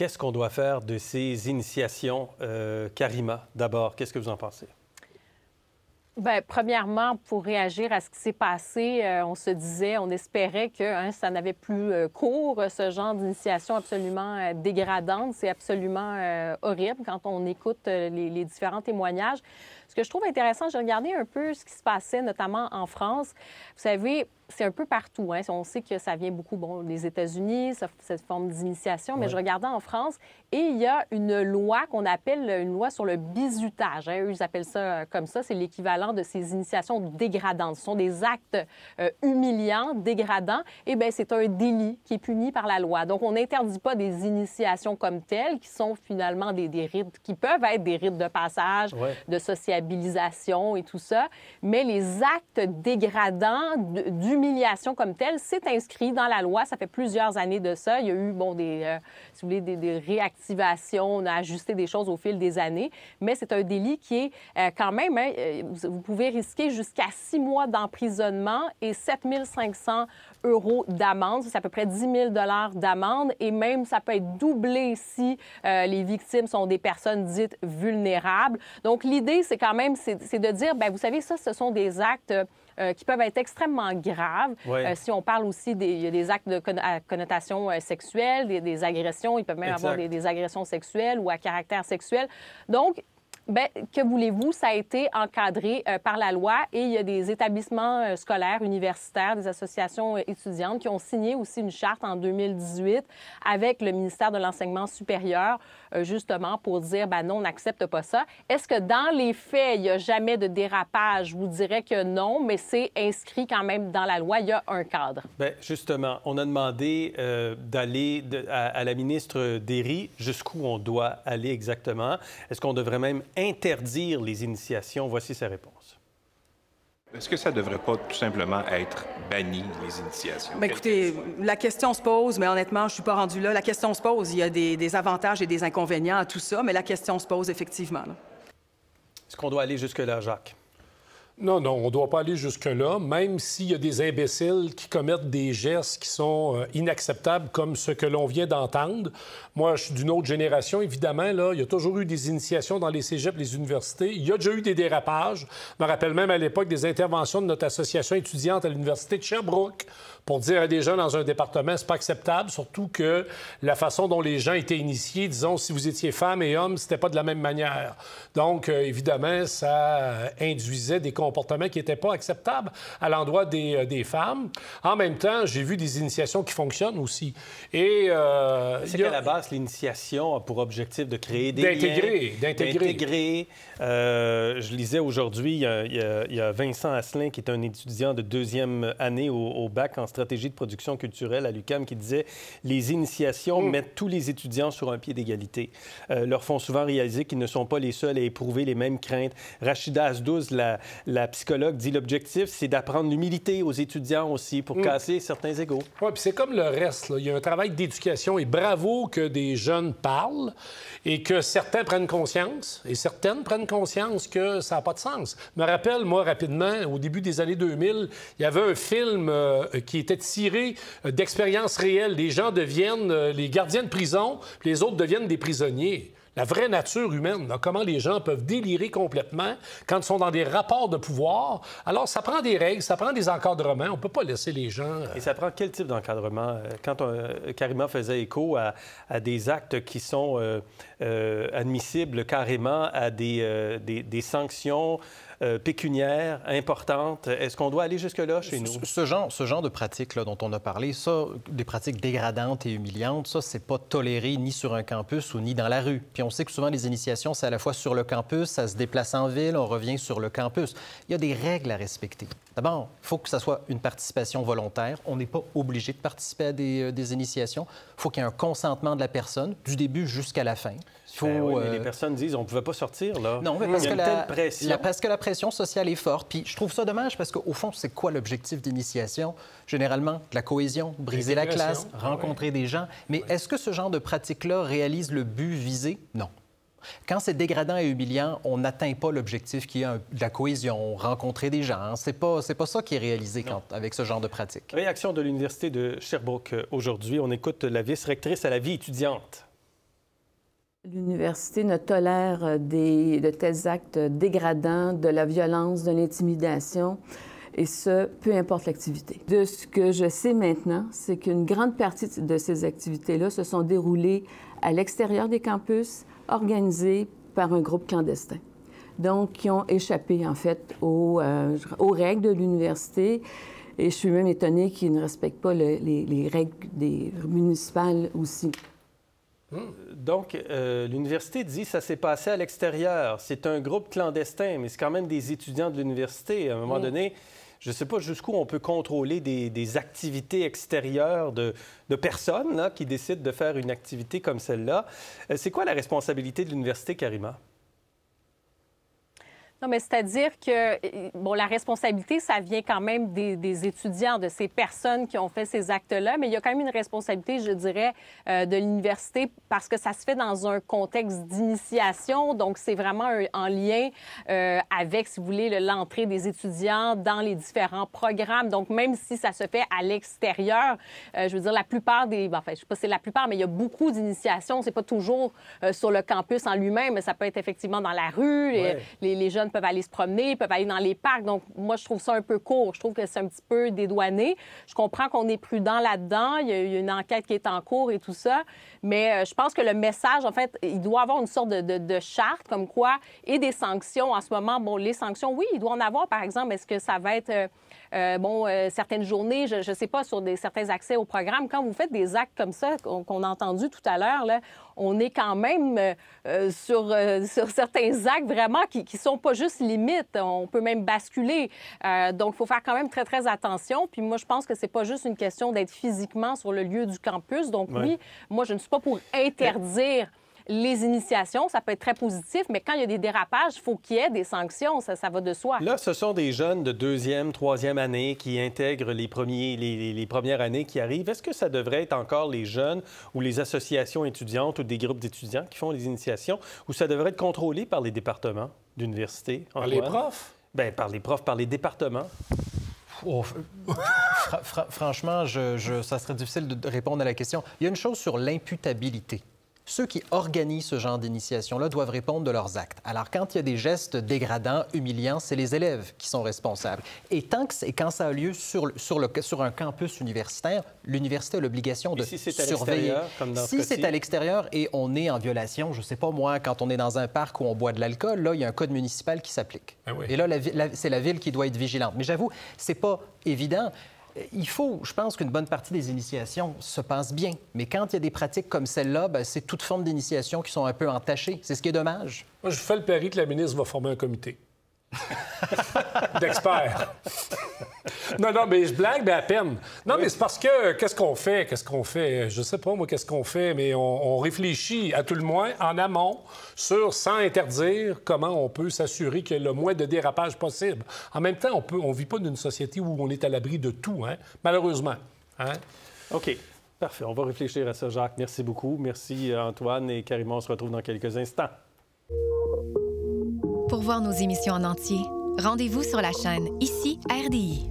Qu'est-ce qu'on doit faire de ces initiations, euh, Karima, d'abord? Qu'est-ce que vous en pensez? Bien, premièrement, pour réagir à ce qui s'est passé, euh, on se disait, on espérait que hein, ça n'avait plus euh, cours, ce genre d'initiation absolument dégradante. C'est absolument horrible quand on écoute les, les, différents témoignages. Ce que je trouve intéressant, j'ai regardé un peu ce qui se passait, notamment en France. Vous savez, c'est un peu partout. Hein. On sait que ça vient beaucoup bon, des États-Unis, cette forme d'initiation, mais je regardais en France et il y a une loi qu'on appelle euh, une loi sur le bizutage. Hein. Eux, ils appellent ça euh, comme ça. C'est l'équivalent de ces initiations dégradantes. Ce sont des actes euh, humiliants, dégradants. Et eh bien, c'est un délit qui est puni par la loi. Donc, on n'interdit pas des initiations comme telles, qui sont finalement des, rites, qui peuvent être des rites de passage, de sociabilisation et tout ça. Mais les actes dégradants, d'humiliation, l'humiliation comme telle, c'est inscrit dans la loi. Ça fait plusieurs années de ça. Il y a eu, bon, des, euh, si vous voulez, des, réactivations. On a ajusté des choses au fil des années. Mais c'est un délit qui est euh, quand même, hein, euh, vous pouvez risquer jusqu'à six mois d'emprisonnement et 7500 euros d'amende. C'est à peu près 10 000 d'amende. Et même, ça peut être doublé si les victimes sont des personnes dites vulnérables. Donc, l'idée, c'est quand même, c'est de dire, bien, vous savez, ça, ce sont des actes qui peuvent être extrêmement graves euh, si on parle aussi, des, actes de à connotation euh, sexuelle, des, agressions, ils peuvent même avoir des, des, agressions sexuelles ou à caractère sexuel. Donc, Bien, que voulez-vous? Ça a été encadré euh, par la loi et il y a des établissements euh, scolaires, universitaires, des associations euh, étudiantes qui ont signé aussi une charte en 2018 avec le ministère de l'Enseignement supérieur, justement pour dire, ben non, on n'accepte pas ça. Est-ce que dans les faits, il n'y a jamais de dérapage? Je vous dirais que non, mais c'est inscrit quand même dans la loi. Il y a un cadre. Bien, justement, on a demandé d'aller à, à la ministre Derry jusqu'où on doit aller exactement. Est-ce qu'on devrait même interdire les initiations? Voici sa réponse. Est-ce que ça ne devrait pas tout simplement être banni, les initiations? Ben, écoutez, la question se pose, mais honnêtement, je ne suis pas rendu là. La question se pose. Il y a des, des, avantages et des inconvénients à tout ça, mais la question se pose effectivement. Est-ce qu'on doit aller jusque-là, Jacques? Non, non, on ne doit pas aller jusque-là, même s'il y a des imbéciles qui commettent des gestes qui sont euh, inacceptables, comme ce que l'on vient d'entendre. Moi, je suis d'une autre génération, évidemment. Là, il y a toujours eu des initiations dans les cégeps, les universités. Il y a déjà eu des dérapages. Je me rappelle même à l'époque des interventions de notre association étudiante à l'université de Sherbrooke pour dire à des gens dans un département, c'est pas acceptable, surtout que la façon dont les gens étaient initiés, disons, si vous étiez femme et homme, c'était pas de la même manière. Donc, euh, évidemment, ça euh, induisait des conflits comportements qui n'étaient pas acceptables à l'endroit euh, des, femmes. En même temps, j'ai vu des initiations qui fonctionnent aussi. Et euh, c'est qu'à la base, l'initiation a pour objectif de créer des d'intégrer, d'intégrer. Euh, je lisais aujourd'hui, il, y a Vincent Asselin qui est un étudiant de deuxième année au, bac en stratégie de production culturelle à l'UCAM qui disait les initiations hmm. mettent tous les étudiants sur un pied d'égalité. Euh, leur font souvent réaliser qu'ils ne sont pas les seuls à éprouver les mêmes craintes. Rachida Asdouz, la la psychologue dit l'objectif, c'est d'apprendre l'humilité aux étudiants aussi pour mm. casser certains égaux. Oui, puis c'est comme le reste. Il y a un travail d'éducation et bravo que des jeunes parlent et que certains prennent conscience et certaines prennent conscience que ça n'a pas de sens. Je me rappelle, moi, rapidement, au début des années 2000, il y avait un film euh, qui était tiré euh, d'expériences réelles. Les gens deviennent euh, les gardiens de prison, les autres deviennent des prisonniers la vraie nature humaine, comment les gens peuvent délirer complètement quand ils sont dans des rapports de pouvoir. Alors, ça prend des règles, ça prend des encadrements. On ne peut pas laisser les gens... Euh, Et ça prend quel type d'encadrement? Euh, quand on, euh, carrément faisait écho à, des actes qui sont admissibles carrément à des, des sanctions... Euh, pécuniaire importante. Est-ce qu'on doit aller jusque-là chez nous? Ce, genre, de pratiques dont on a parlé, ça, des pratiques dégradantes et humiliantes, ça, c'est pas toléré ni sur un campus ou ni dans la rue. Puis on sait que souvent, les initiations, c'est à la fois sur le campus, ça se déplace en ville, on revient sur le campus. Il y a des règles à respecter. D'abord, il faut que ça soit une participation volontaire. On n'est pas obligé de participer à des, euh, des initiations. Il faut qu'il y ait un consentement de la personne, du début jusqu'à la fin. Ben euh, les personnes disent on ne pouvait pas sortir, là. Non, parce, que la, parce que la pression sociale est forte. Puis je trouve ça dommage parce qu'au fond, c'est quoi l'objectif d'initiation? Généralement, la cohésion, briser la classe, rencontrer des gens. Mais est-ce que ce genre de pratique-là réalise le but visé? Non. Quand c'est dégradant et humiliant, on n'atteint pas l'objectif qui est de la cohésion, rencontrer des gens. C'est pas pas ça qui est réalisé quand, avec ce genre de pratique. Réaction de l'université de Sherbrooke euh, aujourd'hui. On écoute la vice-rectrice à la vie étudiante. L'université ne tolère euh, des, de tels actes dégradants, de la violence, de l'intimidation, et ce, peu importe l'activité. De ce que je sais maintenant, c'est qu'une grande partie de ces activités-là se sont déroulées à l'extérieur des campus, organisées par un groupe clandestin. Donc, qui ont échappé, en fait, aux, euh, règles de l'université. Et je suis même étonnée qu'ils ne respectent pas les, les règles des municipales aussi. Hmm. Donc, euh, l'université dit ça s'est passé à l'extérieur. C'est un groupe clandestin, mais c'est quand même des étudiants de l'université. À un moment hmm. donné, je ne sais pas jusqu'où on peut contrôler des, activités extérieures de, personnes hein, qui décident de faire une activité comme celle-là. Euh, c'est quoi la responsabilité de l'université, Karima? Non, mais c'est-à-dire que, euh, bon, la responsabilité, ça vient quand même des, des, étudiants, de ces personnes qui ont fait ces actes-là, mais il y a quand même une responsabilité, je dirais, euh, de l'université parce que ça se fait dans un contexte d'initiation. Donc, c'est vraiment en lien euh, avec, si vous voulez, l'entrée des étudiants dans les différents programmes. Donc, même si ça se fait à l'extérieur, je veux dire, la plupart des. Ben, enfin, je sais pas si c'est la plupart, mais il y a beaucoup d'initiations. C'est pas toujours sur le campus en lui-même, mais ça peut être effectivement dans la rue, les jeunes peuvent aller se promener, peuvent aller dans les parcs. Donc, moi, je trouve ça un peu court. Je trouve que c'est un petit peu dédouané. Je comprends qu'on est prudent là-dedans. Il y a une enquête qui est en cours et tout ça. Mais euh, je pense que le message, en fait, il doit avoir une sorte de, de charte comme quoi et des sanctions. En ce moment, bon, les sanctions, oui, il doit en avoir. Par exemple, est-ce que ça va être euh, euh, bon, euh, certaines journées, je ne sais pas, sur des, certains accès au programme. Quand vous faites des actes comme ça qu'on a entendu tout à l'heure, on est quand même euh, sur, sur certains actes vraiment qui ne sont pas juste limites. On peut même basculer. donc, il faut faire quand même très, très attention. Puis moi, je pense que c'est pas juste une question d'être physiquement sur le lieu du campus. Donc, oui, moi, je ne suis pas pour interdire les initiations, ça peut être très positif, mais quand il y a des dérapages, il faut qu'il y ait des sanctions, ça, ça va de soi. Là, ce sont des jeunes de deuxième, troisième année qui intègrent les, premiers, les, premières années qui arrivent. Est-ce que ça devrait être encore les jeunes ou les associations étudiantes ou des groupes d'étudiants qui font les initiations, ou ça devrait être contrôlé par les départements d'université? Par les profs? Ben, par les profs, par les départements. franchement, ça serait difficile de répondre à la question. Il y a une chose sur l'imputabilité ceux qui organisent ce genre d'initiation-là doivent répondre de leurs actes. Alors, quand il y a des gestes dégradants, humiliants, c'est les élèves qui sont responsables. Et tant que c'est quand ça a lieu sur, sur, un campus universitaire, l'université a l'obligation de surveiller. Comme si c'est à l'extérieur et on est en violation, je ne sais pas moi, quand on est dans un parc où on boit de l'alcool, là, il y a un code municipal qui s'applique. Ah et là, c'est la ville qui doit être vigilante. Mais j'avoue, ce n'est pas évident il faut, je pense qu'une bonne partie des initiations se passent bien, mais quand il y a des pratiques comme celle-là, ben, c'est toute forme d'initiation qui sont un peu entachées. C'est ce qui est dommage. Moi, je fais le pari que la ministre va former un comité d'experts. non, non, mais je blague, mais à peine. Non, mais c'est parce que qu'est-ce qu'on fait? Qu'est-ce qu'on fait? Euh, je sais pas, moi, qu'est-ce qu'on fait, mais on, réfléchit, à tout le moins, en amont, sur, sans interdire, comment on peut s'assurer qu'il y ait le moins de dérapage possible. En même temps, on peut, on vit pas dans une société où on est à l'abri de tout, hein? malheureusement. Hein. OK. Parfait. On va réfléchir à ça, Jacques. Merci beaucoup. Merci, euh, Antoine et carrément, On se retrouve dans quelques instants. Pour voir nos émissions en entier, rendez-vous sur la chaîne Ici RDI.